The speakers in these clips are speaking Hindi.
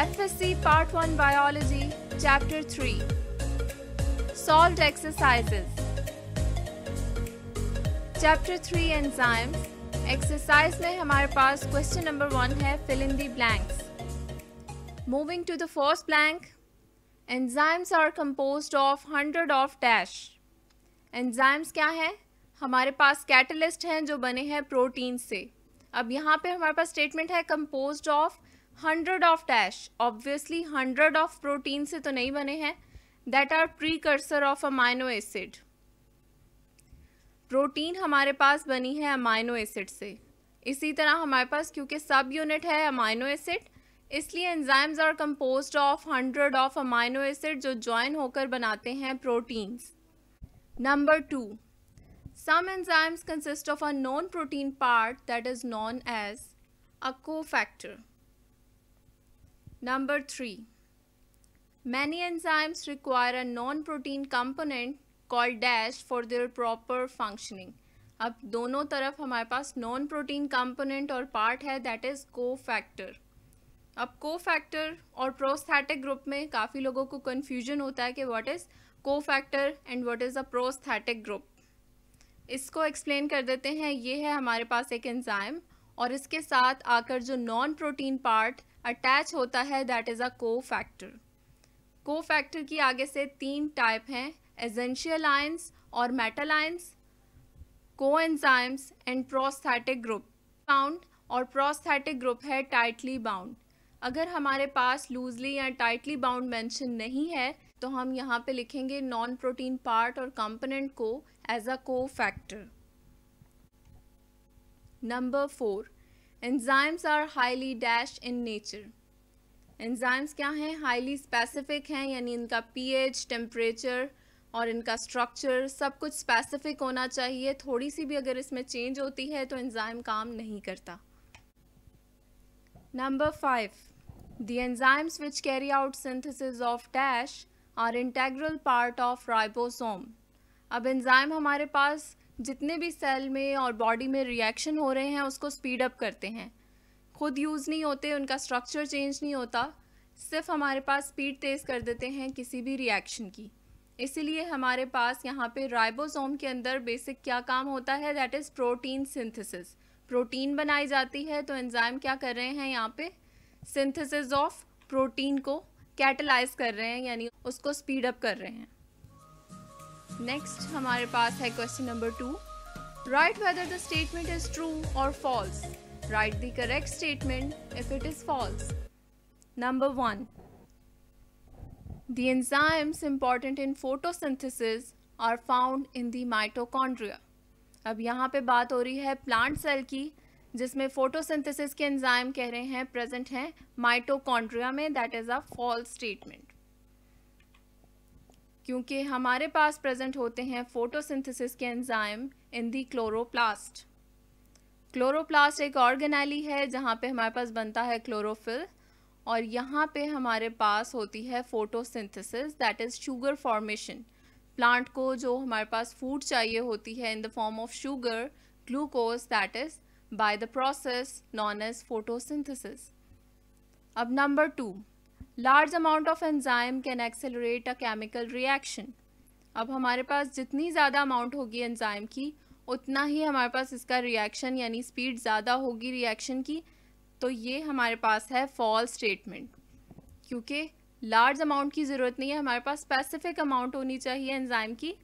FSC Part 1 Biology, Chapter 3 Solved Exercises Chapter 3 Enzymes Exercise में हमारे पास question number 1 है fill in the blanks. Moving to the first blank, enzymes are composed of hundred of dash. Enzymes क्या हैं हमारे पास कैटलिस्ट हैं जो बने हैं प्रोटीन से अब यहाँ पे हमारे पास स्टेटमेंट है composed of hundred of dash obviously hundred of protein से तो नहीं बने हैं that are precursor of amino acid protein हमारे पास बनी है अमाइनो एसिड से इसी तरह हमारे पास क्योंकि सब यूनिट है अमाइनो एसिड इसलिए enzymes are compose of hundred of amino acid जो ज्वाइन होकर बनाते हैं proteins number two some enzymes consist of a non protein part that is known as a cofactor Number three Many enzymes require a non-protein component called dash for their proper functioning. अब दोनों तरफ हमारे पास नॉन प्रोटीन कंपोनेंट और पार्ट है दैट इज़ को फैक्टर अब को फैक्टर और प्रोस्थैटिक ग्रुप में काफ़ी लोगों को कन्फ्यूजन होता है कि what is cofactor and what is a prosthetic group इसको एक्सप्लेन कर देते हैं ये है हमारे पास एक एंजाइम और इसके साथ आकर जो नॉन प्रोटीन पार्ट अटैच होता है दैट इज़ अ को फैक्टर को फैक्टर की आगे से तीन टाइप हैं एजेंशियल आयंस और metal ions coenzymes and prosthetic group bound और प्रोस्थैटिक ग्रुप है टाइटली बाउंड अगर हमारे पास लूजली या टाइटली बाउंड मेंशन नहीं है तो हम यहाँ पे लिखेंगे नॉन प्रोटीन पार्ट और कंपोनेंट को as a cofactor number four enzymes are highly dash in nature enzymes क्या हैं हाईली स्पेसिफिक हैं यानी इनका पीएच टेम्परेचर और इनका स्ट्रक्चर सब कुछ स्पेसिफिक होना चाहिए थोड़ी सी भी अगर इसमें चेंज होती है तो एंजाइम काम नहीं करता number five the enzymes which carry out synthesis of dash are integral part of ribosome अब एंजाइम हमारे पास जितने भी सेल में और बॉडी में रिएक्शन हो रहे हैं उसको स्पीड अप करते हैं खुद यूज़ नहीं होते उनका स्ट्रक्चर चेंज नहीं होता सिर्फ हमारे पास स्पीड तेज़ कर देते हैं किसी भी रिएक्शन की इसीलिए हमारे पास यहाँ पे राइबोसोम के अंदर बेसिक क्या काम होता है that is protein synthesis protein बनाई जाती है तो एंजाइम क्या कर रहे हैं यहाँ पे सिंथेसिस ऑफ प्रोटीन को कैटलाइज कर रहे हैं यानी उसको स्पीड अप कर रहे हैं नेक्स्ट हमारे पास है question number two right whether the statement is true और false right the correct statement if it is false number one The enzymes important in photosynthesis are found in the mitochondria. अब यहाँ पे बात हो रही है प्लांट सेल की जिसमें फोटोसिंथेसिस के एंजाइम कह रहे हैं प्रेजेंट हैं माइटोकॉन्ड्रिया में that is a false statement क्योंकि हमारे पास प्रेजेंट होते हैं फोटोसिंथेसिस के enzyme in the chloroplast chloroplast एक ऑर्गेनाली है जहाँ पे हमारे पास बनता है क्लोरोफिल और यहाँ पे हमारे पास होती है photosynthesis that is sugar formation plant को जो हमारे पास फूड चाहिए होती है in the form of sugar glucose that is by the process known as photosynthesis अब number two large amount of enzyme can accelerate a chemical reaction अब हमारे पास जितनी ज़्यादा अमाउंट होगी एंजाइम की उतना ही हमारे पास इसका रिएक्शन यानी स्पीड ज़्यादा होगी रिएक्शन की तो ये हमारे पास है फॉल स्टेटमेंट क्योंकि लार्ज अमाउंट की ज़रूरत नहीं है हमारे पास स्पेसिफिक अमाउंट होनी चाहिए एंजाइम की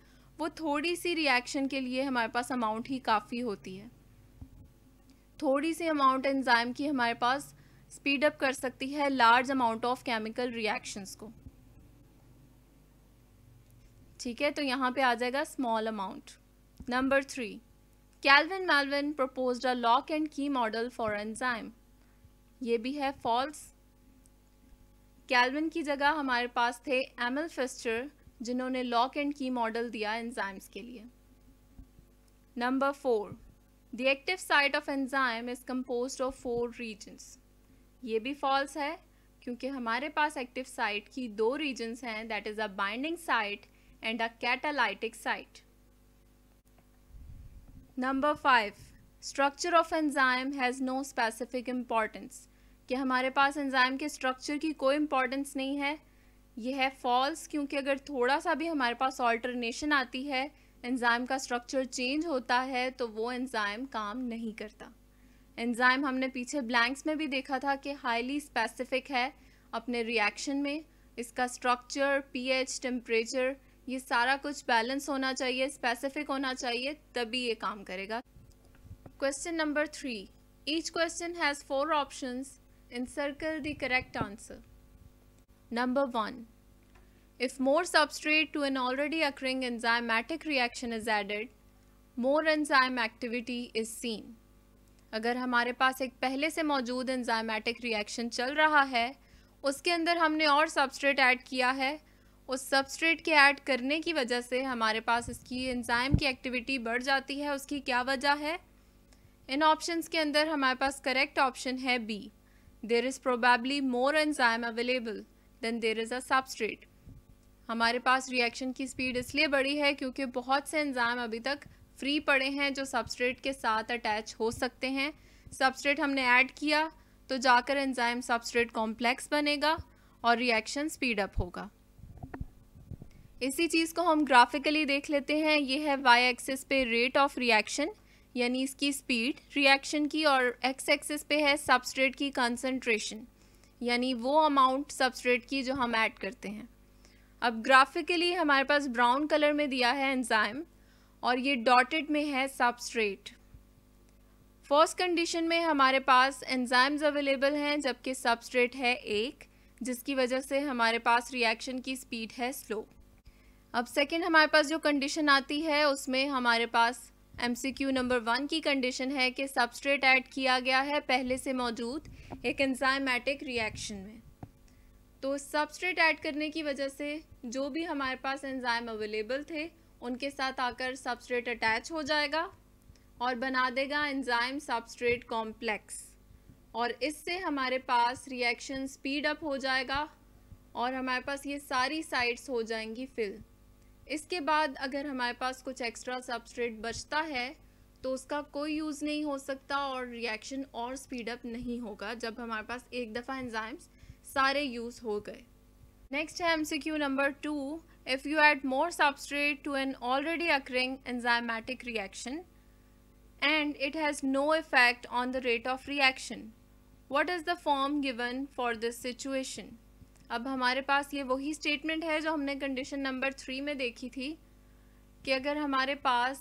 वो थोड़ी सी रिएक्शन के लिए हमारे पास अमाउंट ही काफ़ी होती है थोड़ी सी अमाउंट एंजाइम की हमारे पास स्पीड अप कर सकती है large amount of chemical reactions को ठीक है तो यहाँ पे आ जाएगा small amount number three Calvin Melvin propose a lock and key model for enzyme ये भी है फॉल्स कैलविन की जगह हमारे पास थे एमल फिस्टर जिन्होंने लॉक एंड की मॉडल दिया एंजाइम्स के लिए number four the active site of enzyme is compose of four regions ये भी फॉल्स है क्योंकि हमारे पास एक्टिव साइट की दो रीजन्स हैं that is a binding site and a catalytic site number five structure of enzyme has no specific importance कि हमारे पास एंजाइम के स्ट्रक्चर की कोई इम्पॉर्टेंस नहीं है यह है फॉल्स क्योंकि अगर थोड़ा सा भी हमारे पास ऑल्टरनेशन आती है एंजाइम का स्ट्रक्चर चेंज होता है तो वो एंजाइम काम नहीं करता एंजाइम हमने पीछे ब्लैंक्स में भी देखा था कि हाईली स्पेसिफिक है अपने रिएक्शन में इसका स्ट्रक्चर पीएच टेम्परेचर ये सारा कुछ बैलेंस होना चाहिए स्पेसिफिक होना चाहिए तभी ये काम करेगा question number three each question has four option in circle the correct answer number one If more substrate to an already occurring enzymatic reaction is added, more enzyme activity is seen. अगर हमारे पास एक पहले से मौजूद एंजाइमेटिक रिएक्शन चल रहा है उसके अंदर हमने और सबस्ट्रेट ऐड किया है उस सबस्ट्रेट के ऐड करने की वजह से हमारे पास इसकी एंजाइम की एक्टिविटी बढ़ जाती है उसकी क्या वजह है इन ऑप्शंस के अंदर हमारे पास करेक्ट ऑप्शन है B there is probably more enzyme available than there is a substrate हमारे पास रिएक्शन की स्पीड इसलिए बढ़ी है क्योंकि बहुत से एंजाइम अभी तक फ्री पड़े हैं जो सबस्ट्रेट के साथ अटैच हो सकते हैं सबस्ट्रेट हमने ऐड किया तो जाकर एंजाइम सबस्ट्रेट कॉम्प्लेक्स बनेगा और रिएक्शन स्पीड अप होगा इसी चीज़ को हम ग्राफिकली देख लेते हैं ये है वाई एक्सिस पे रेट ऑफ रिएक्शन यानी इसकी स्पीड रिएक्शन की और एक्स एक्सिस पे है सबस्ट्रेट की कंसंट्रेशन यानी वो अमाउंट सबस्ट्रेट की जो हम ऐड करते हैं अब ग्राफिकली हमारे पास ब्राउन कलर में दिया है एंजाइम और ये डॉटेड में है सबस्ट्रेट फर्स्ट कंडीशन में हमारे पास एंजाइम्स अवेलेबल हैं जबकि सबस्ट्रेट है एक जिसकी वजह से हमारे पास रिएक्शन की स्पीड है स्लो अब सेकंड हमारे पास जो कंडीशन आती है उसमें हमारे पास M C Q number one की कंडीशन है कि सबस्ट्रेट ऐड किया गया है पहले से मौजूद एक एंजाइमेटिक रिएक्शन में तो सबस्ट्रेट ऐड करने की वजह से जो भी हमारे पास एंजाइम अवेलेबल थे उनके साथ आकर सबस्ट्रेट अटैच हो जाएगा और बना देगा एंजाइम सबस्ट्रेट कॉम्प्लेक्स और इससे हमारे पास रिएक्शन स्पीड अप हो जाएगा और हमारे पास ये सारी साइड्स हो जाएंगी फिल इसके बाद अगर हमारे पास कुछ एक्स्ट्रा सबस्ट्रेट बचता है तो उसका कोई यूज़ नहीं हो सकता और रिएक्शन और स्पीड अप नहीं होगा जब हमारे पास एक दफ़ा एंजाइम्स सारे यूज़ हो गए नेक्स्ट है M C Q number two if you add more substrate to an already occurring enzymatic reaction and it has no effect on the rate of reaction what is the form given for this situation अब हमारे पास ये वही स्टेटमेंट है जो हमने कंडीशन नंबर थ्री में देखी थी कि अगर हमारे पास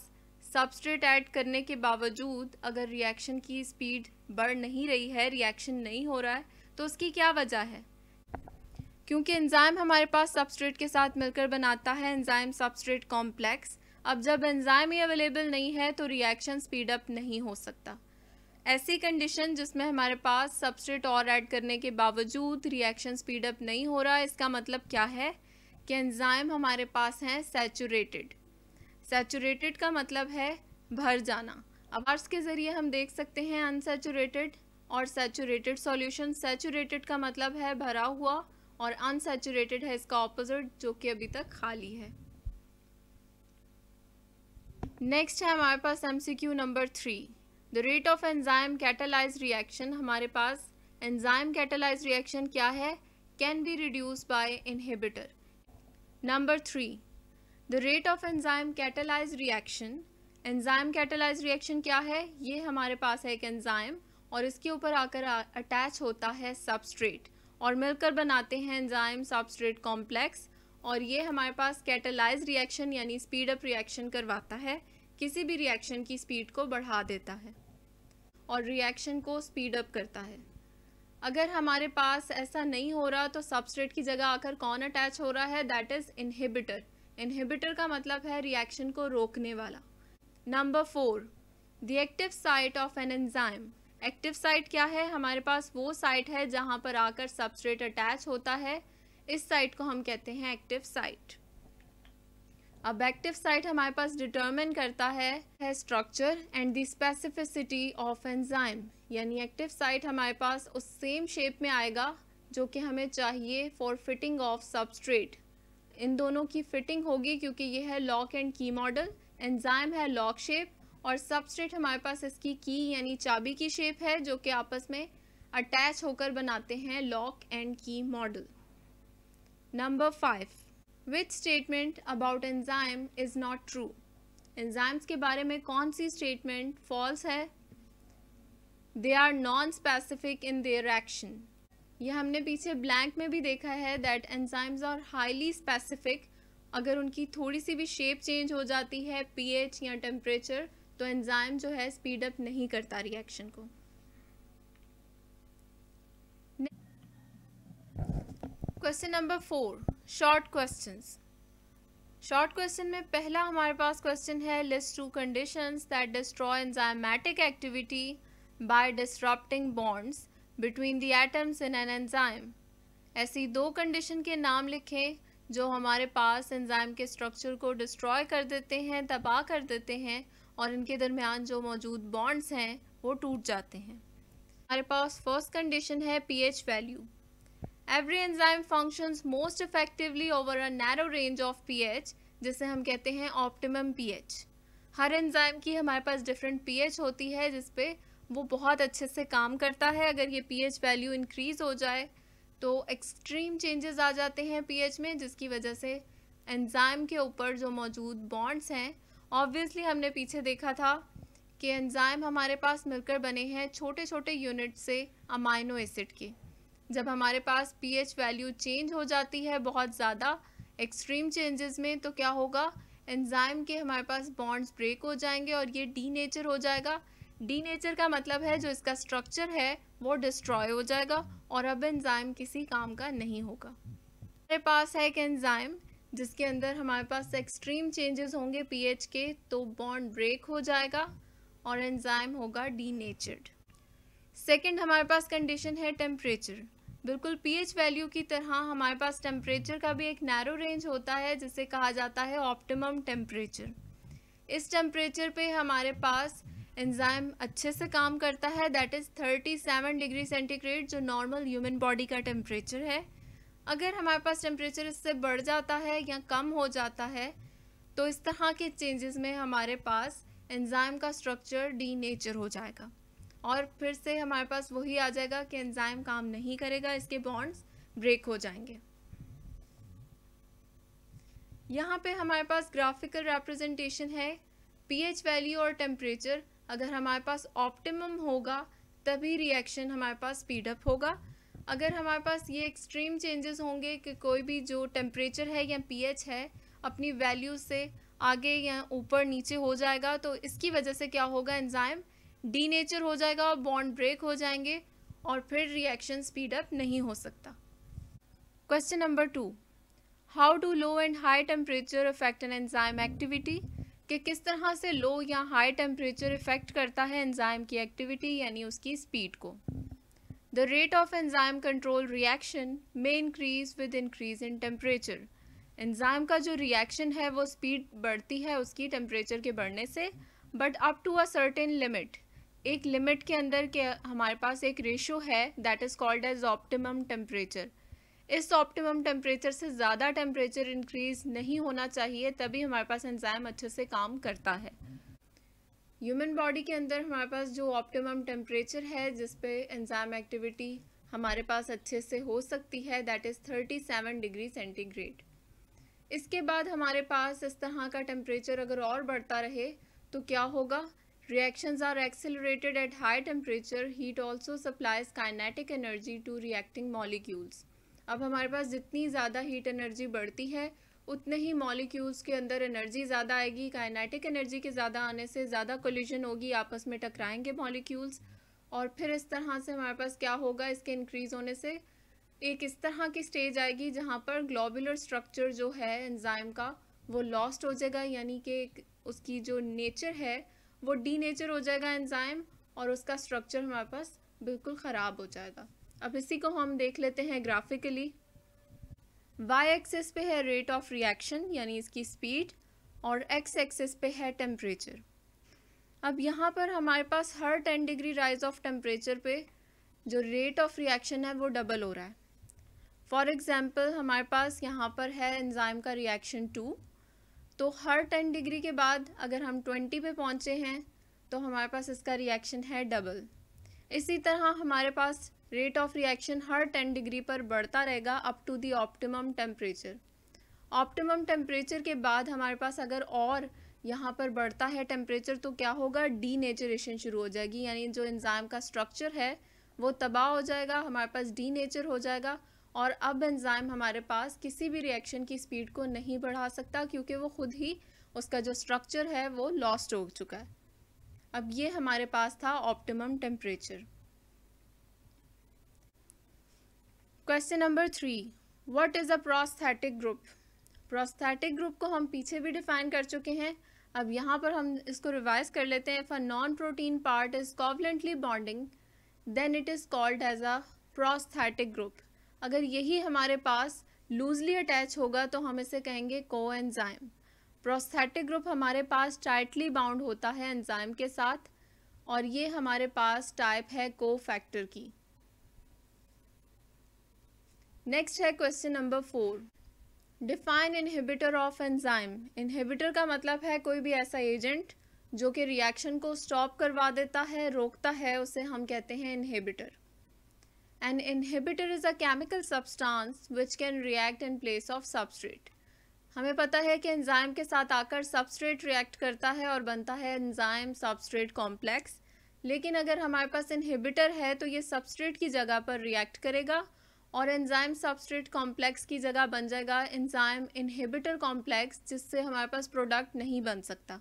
सबस्ट्रेट ऐड करने के बावजूद अगर रिएक्शन की स्पीड बढ़ नहीं रही है रिएक्शन नहीं हो रहा है तो उसकी क्या वजह है क्योंकि एंजाइम हमारे पास सबस्ट्रेट के साथ मिलकर बनाता है एंजाइम सबस्ट्रेट कॉम्प्लेक्स अब जब एंजाइम ही अवेलेबल नहीं है तो रिएक्शन स्पीड अप नहीं हो सकता ऐसी कंडीशन जिसमें हमारे पास सबस्ट्रेट और ऐड करने के बावजूद रिएक्शन स्पीडअप नहीं हो रहा इसका मतलब क्या है कि एंजाइम हमारे पास हैं सैचुरेटेड सैचुरेटेड का मतलब है भर जाना अवार्स के ज़रिए हम देख सकते हैं अनसेचुरेटेड और सैचुरेटेड सॉल्यूशन सैचुरेटेड का मतलब है भरा हुआ और अनसेचुरेटेड है इसका ऑपोजिट जो कि अभी तक खाली है नेक्स्ट है हमारे पास M C Q number three the rate of enzyme catalyse reaction हमारे पास एंजाइम कैटेलाइज रिएक्शन क्या है can be reduce by inhibitor number three the rate of enzyme catalyse reaction enzyme catalyse reaction क्या है ये हमारे पास है एक एंजाइम और इसके ऊपर आकर अटैच होता है सबस्ट्रेट और मिलकर बनाते हैं एंजाइम सबस्ट्रेट कॉम्प्लेक्स और ये हमारे पास कैटेलाइज रिएक्शन यानी स्पीड अप रिएक्शन करवाता है किसी भी रिएक्शन की स्पीड को बढ़ा देता है और रिएक्शन को स्पीड अप करता है अगर हमारे पास ऐसा नहीं हो रहा तो सबस्ट्रेट की जगह आकर कौन अटैच हो रहा है दैट इज़ इनहिबिटर इनहिबिटर का मतलब है रिएक्शन को रोकने वाला number four the active site of an enzyme active site क्या है हमारे पास वो साइट है जहाँ पर आकर सबस्ट्रेट अटैच होता है इस साइट को हम कहते हैं एक्टिव साइट अब एक्टिव साइट हमारे पास डिटरमिन करता है structure and the specificity of enzyme यानी एक्टिव साइट हमारे पास उस सेम शेप में आएगा जो कि हमें चाहिए फॉर फिटिंग ऑफ सबस्ट्रेट इन दोनों की फिटिंग होगी क्योंकि ये है lock and key model enzyme है लॉक शेप और सबस्ट्रेट हमारे पास इसकी की यानी चाबी की शेप है जो कि आपस में अटैच होकर बनाते हैं lock and key model number five which statement about enzyme is not true enzymes के बारे में कौन सी स्टेटमेंट फॉल्स है they are non specific in their action यह हमने पीछे ब्लैंक में भी देखा है that enzymes are highly specific अगर उनकी थोड़ी सी भी शेप चेंज हो जाती है पीएच या टेम्परेचर तो एंजाइम जो है स्पीड अप नहीं करता रिएक्शन को question number four short questions short question में पहला हमारे पास क्वेश्चन है list two conditions that destroy enzymatic activity by disrupting bonds between the atoms in an enzyme ऐसी दो कंडीशन के नाम लिखें जो हमारे पास एंजाइम के स्ट्रक्चर को डिस्ट्रॉय कर देते हैं तबाह कर देते हैं और इनके दरमियान जो मौजूद बॉन्ड्स हैं वो टूट जाते हैं हमारे पास फर्स्ट कंडीशन है pH value every enzyme functions most effectively over a narrow range of pH जिसे हम कहते हैं ऑप्टिमम पीएच हर एंजाइम की हमारे पास डिफरेंट पीएच होती है जिस पे वो बहुत अच्छे से काम करता है अगर ये पीएच वैल्यू इंक्रीज़ हो जाए तो एक्सट्रीम चेंजेस आ जाते हैं पीएच में जिसकी वजह से एंजाइम के ऊपर जो मौजूद बॉन्ड्स हैं ऑब्वियसली हमने पीछे देखा था कि एंजाइम हमारे पास मिलकर बने हैं छोटे छोटे यूनिट से अमाइनो एसिड के जब हमारे पास पीएच वैल्यू चेंज हो जाती है बहुत ज़्यादा एक्सट्रीम चेंजेस में तो क्या होगा एंजाइम के हमारे पास बॉन्ड्स ब्रेक हो जाएंगे और ये डी नेचर हो जाएगा डी नेचर का मतलब है जो इसका स्ट्रक्चर है वो डिस्ट्रॉय हो जाएगा और अब एंजाइम किसी काम का नहीं होगा हमारे पास है एक एंजाइम जिसके अंदर हमारे पास एक्सट्रीम चेंजेस होंगे पीएच के तो बॉन्ड ब्रेक हो जाएगा और एंजाइम होगा डीनेचर्ड सेकंड हमारे पास कंडीशन है टेम्परेचर बिल्कुल पीएच वैल्यू की तरह हमारे पास टेम्परेचर का भी एक नैरो रेंज होता है जिसे कहा जाता है ऑप्टिमम टेम्परेचर इस टेम्परेचर पे हमारे पास एंजाइम अच्छे से काम करता है दैट इज़ 37 डिग्री सेंटीग्रेड जो नॉर्मल ह्यूमन बॉडी का टेम्परेचर है अगर हमारे पास टेम्परेचर इससे बढ़ जाता है या कम हो जाता है तो इस तरह के चेंजेस में हमारे पास एंजाइम का स्ट्रक्चर डी नेचर हो जाएगा और फिर से हमारे पास वही आ जाएगा कि एंजाइम काम नहीं करेगा इसके बॉन्ड्स ब्रेक हो जाएंगे यहाँ पे हमारे पास ग्राफिकल रिप्रेजेंटेशन है पीएच वैल्यू और टेम्परेचर अगर हमारे पास ऑप्टिमम होगा तभी रिएक्शन हमारे पास स्पीडअप होगा अगर हमारे पास ये एक्सट्रीम चेंजेस होंगे कि कोई भी जो टेम्परेचर है या पीएच है अपनी वैल्यू से आगे या ऊपर नीचे हो जाएगा तो इसकी वजह से क्या होगा एंजाइम डी नेचर हो जाएगा और बॉन्ड ब्रेक हो जाएंगे और फिर रिएक्शन स्पीड अप नहीं हो सकता question number two how do low and high temperature affect an enzyme activity कि किस तरह से लो या हाई टेम्परेचर इफेक्ट करता है एंजाइम की एक्टिविटी यानी उसकी स्पीड को The rate of enzyme control reaction may increase with increase in temperature. Enzyme का जो रिएक्शन है वो स्पीड बढ़ती है उसकी टेम्परेचर के बढ़ने से but up to a certain limit एक लिमिट के अंदर के हमारे पास एक रेशो है that is called as optimum temperature इस ऑप्टिमम टेम्परेचर से ज़्यादा टेम्परेचर इंक्रीज नहीं होना चाहिए तभी हमारे पास एंजाइम अच्छे से काम करता है ह्यूमन बॉडी के अंदर हमारे पास जो ऑप्टिमम टेम्परेचर है जिस पे एक्टिविटी हमारे पास अच्छे से हो सकती है that is thirty seven degree centigrade इसके बाद हमारे पास इस तरह का टेम्परेचर अगर और बढ़ता रहे तो क्या होगा reactions are accelerated at high temperature heat also supplies kinetic energy to reacting molecules अब हमारे पास जितनी ज़्यादा हीट एनर्जी बढ़ती है उतने ही मॉलिक्यूल्स के अंदर एनर्जी ज़्यादा आएगी काइनेटिक एनर्जी के ज़्यादा आने से ज़्यादा कोल्यूजन होगी आपस में टकराएंगे मॉलिक्यूल्स और फिर इस तरह से हमारे पास क्या होगा इसके इंक्रीज़ होने से एक इस तरह की स्टेज आएगी जहाँ पर ग्लोबुलर स्ट्रक्चर जो है एंजाइम का वो लॉस्ट हो जाएगा यानी कि उसकी जो नेचर है वो डी नेचर हो जाएगा एंजाइम और उसका स्ट्रक्चर हमारे पास बिल्कुल ख़राब हो जाएगा अब इसी को हम देख लेते हैं ग्राफिकली वाई एक्सेस पे है रेट ऑफ रिएक्शन यानी इसकी स्पीड और एक्स एक्सेस पे है टेम्परेचर अब यहाँ पर हमारे पास हर ten degree rise of temperature पे जो रेट ऑफ रिएक्शन है वो डबल हो रहा है फॉर एग्ज़ाम्पल हमारे पास यहाँ पर है एंजाइम का रिएक्शन टू तो हर टेन डिग्री के बाद अगर हम ट्वेंटी पे पहुँचे हैं तो हमारे पास इसका रिएक्शन है डबल इसी तरह हमारे पास रेट ऑफ रिएक्शन हर 10 डिग्री पर बढ़ता रहेगा up to the optimum temperature optimum temperature के बाद हमारे पास अगर और यहाँ पर बढ़ता है टेम्परेचर तो क्या होगा नेचरेशन शुरू हो जाएगी यानी जो एंजाइम का स्ट्रक्चर है वो तबाह हो जाएगा हमारे पास नेचर हो जाएगा और अब एंजाइम हमारे पास किसी भी रिएक्शन की स्पीड को नहीं बढ़ा सकता क्योंकि वो खुद ही उसका जो स्ट्रक्चर है वो लॉस्ट हो चुका है अब ये हमारे पास था optimum temperature question number three what is a prosthetic group prosthetic group को हम पीछे भी डिफाइन कर चुके हैं अब यहाँ पर हम इसको रिवाइज कर लेते हैं if a non protein part is covalently bonding then it is called as a prosthetic group अगर यही हमारे पास लूजली अटैच होगा तो हम इसे कहेंगे को एनजाइम प्रोस्थेटिक ग्रुप हमारे पास टाइटली बाउंड होता है एंजाइम के साथ और ये हमारे पास टाइप है को फैक्टर की नेक्स्ट है question number four define inhibitor of enzyme inhibitor का मतलब है कोई भी ऐसा एजेंट जो कि रिएक्शन को स्टॉप करवा देता है रोकता है उसे हम कहते हैं inhibitor and inhibitor is a chemical substance which can react in place of substrate हमें पता है कि एंजाइम के साथ आकर सबस्ट्रेट रिएक्ट करता है और बनता है एंजाइम सबस्ट्रेट कॉम्प्लेक्स लेकिन अगर हमारे पास इनहिबिटर है तो ये सबस्ट्रेट की जगह पर रिएक्ट करेगा और एंजाइम सबस्ट्रेट कॉम्प्लेक्स की जगह बन जाएगा एंजाइम इनहिबिटर कॉम्प्लेक्स जिससे हमारे पास प्रोडक्ट नहीं बन सकता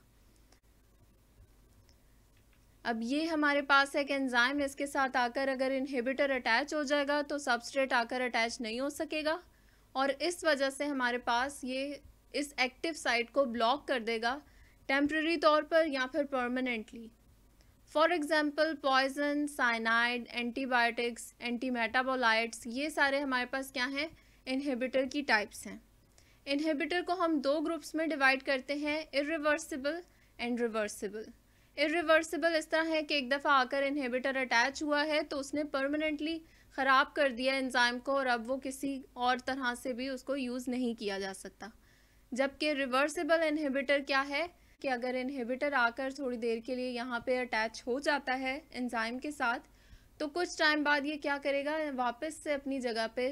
अब ये हमारे पास है एक एंजाइम इसके साथ आकर अगर इनहिबिटर अटैच हो जाएगा तो सबस्ट्रेट आकर अटैच नहीं हो सकेगा और इस वजह से हमारे पास ये इस एक्टिव साइट को ब्लॉक कर देगा टेम्प्रेरी तौर पर या फिर permanently for example poison cyanide antibiotics antimetabolites ये सारे हमारे पास क्या हैं इनहिबिटर की टाइप्स हैं इनहिबिटर को हम दो ग्रुप्स में डिवाइड करते हैं इरिवर्सिबल एंड रिवर्सिबल इरिवर्सिबल इस तरह है कि एक दफ़ा आकर इनहिबिटर अटैच हुआ है तो उसने परमानेंटली ख़राब कर दिया एंजाइम को और अब वो किसी और तरह से भी उसको यूज़ नहीं किया जा सकता जबकि रिवर्सिबल इनहिबिटर क्या है कि अगर इन्हीबिटर आकर थोड़ी देर के लिए यहाँ पे अटैच हो जाता है एंजाइम के साथ तो कुछ टाइम बाद ये क्या करेगा वापस से अपनी जगह पे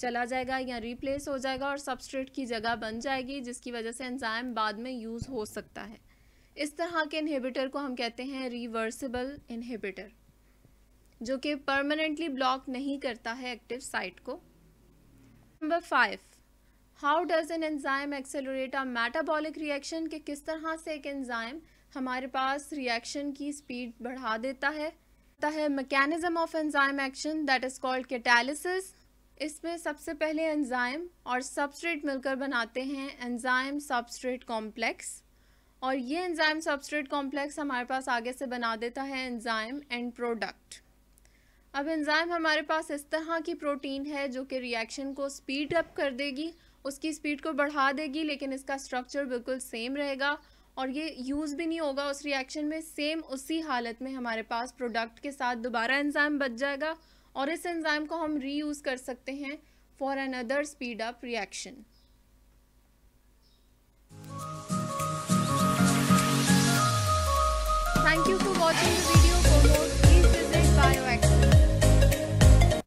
चला जाएगा या रिप्लेस हो जाएगा और सबस्ट्रेट की जगह बन जाएगी जिसकी वजह से एंजाइम बाद में यूज़ हो सकता है इस तरह के इन्हीबिटर को हम कहते हैं रिवर्सिबल इन्हीबिटर जो कि परमानेंटली ब्लॉक नहीं करता है एक्टिव साइट को number five how does an enzyme accelerate a metabolic reaction के किस तरह से एक एंजाइम हमारे पास रिएक्शन की स्पीड बढ़ा देता है ता है mechanism of enzyme action that is called catalysis इसमें सबसे पहले एंजाइम और सबस्ट्रेट मिलकर बनाते हैं एंजाइम सबस्ट्रेट कॉम्प्लेक्स और ये एंजाइम सबस्ट्रेट कॉम्प्लेक्स हमारे पास आगे से बना देता है एंजाइम एंड प्रोडक्ट अब एंजाइम हमारे पास इस तरह की प्रोटीन है जो कि रिएक्शन को स्पीड अप कर देगी उसकी स्पीड को बढ़ा देगी लेकिन इसका स्ट्रक्चर बिल्कुल सेम रहेगा और ये यूज़ भी नहीं होगा उस रिएक्शन में सेम उसी हालत में हमारे पास प्रोडक्ट के साथ दोबारा एंजाइम बच जाएगा और इस एंजाइम को हम री कर सकते हैं for another speed up reaction Thank you for watching the video.